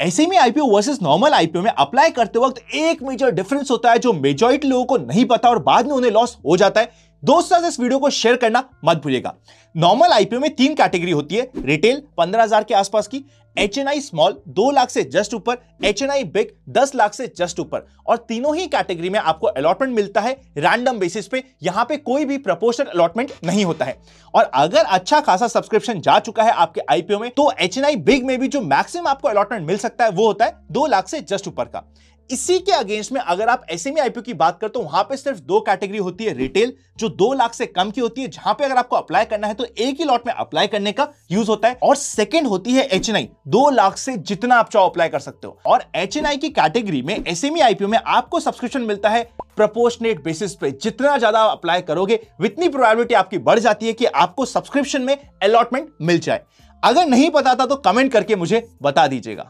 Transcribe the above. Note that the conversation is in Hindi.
ऐसे में आईपीओ वर्सेस नॉर्मल आईपीओ में अप्लाई करते वक्त एक मेजर डिफरेंस होता है जो मेजोरिटी लोगों को नहीं पता और बाद में उन्हें लॉस हो जाता है दोस्तों इस वीडियो को शेयर करना मत भूलिएगा नॉर्मल आईपीओ में तीन कैटेगरी होती है रिटेल 15000 के आसपास की एच एन आई स्मॉल दो लाख से जस्ट ऊपर एच एन आई बिग दस लाख से जस्ट ऊपर और तीनों ही कैटेगरी में आपको अलॉटमेंट मिलता है रैंडम बेसिस पे यहां पे कोई भी प्रपोर्शन अलॉटमेंट नहीं होता है और अगर अच्छा खासा सब्सक्रिप्शन जा चुका है आपके आईपीओ में तो एच एन आई बिग में भी जो मैक्सिमम आपको अलॉटमेंट मिल सकता है वो होता है दो लाख से जस्ट ऊपर का इसी के अगेंस्ट में अगर आप एस एम आईपीओ की बात करते हो वहां पे सिर्फ दो कैटेगरी होती है रिटेल जो दो लाख से कम की होती है जहां पे अगर आपको अप्लाई करना है तो एक ही लॉट में अप्लाई करने का यूज होता है और सेकंड होती है एच एन आई दो लाख से जितना आप चाहो अप्लाई कर सकते हो और एच की कैटेगरी में एस आईपीओ e में आपको सब्सक्रिप्शन मिलता है प्रपोर्शनेट बेसिस पे जितना ज्यादा अप्लाई करोगे उतनी प्रोबेबिलिटी आपकी बढ़ जाती है कि आपको सब्सक्रिप्शन में अलॉटमेंट मिल जाए अगर नहीं पता था तो कमेंट करके मुझे बता दीजिएगा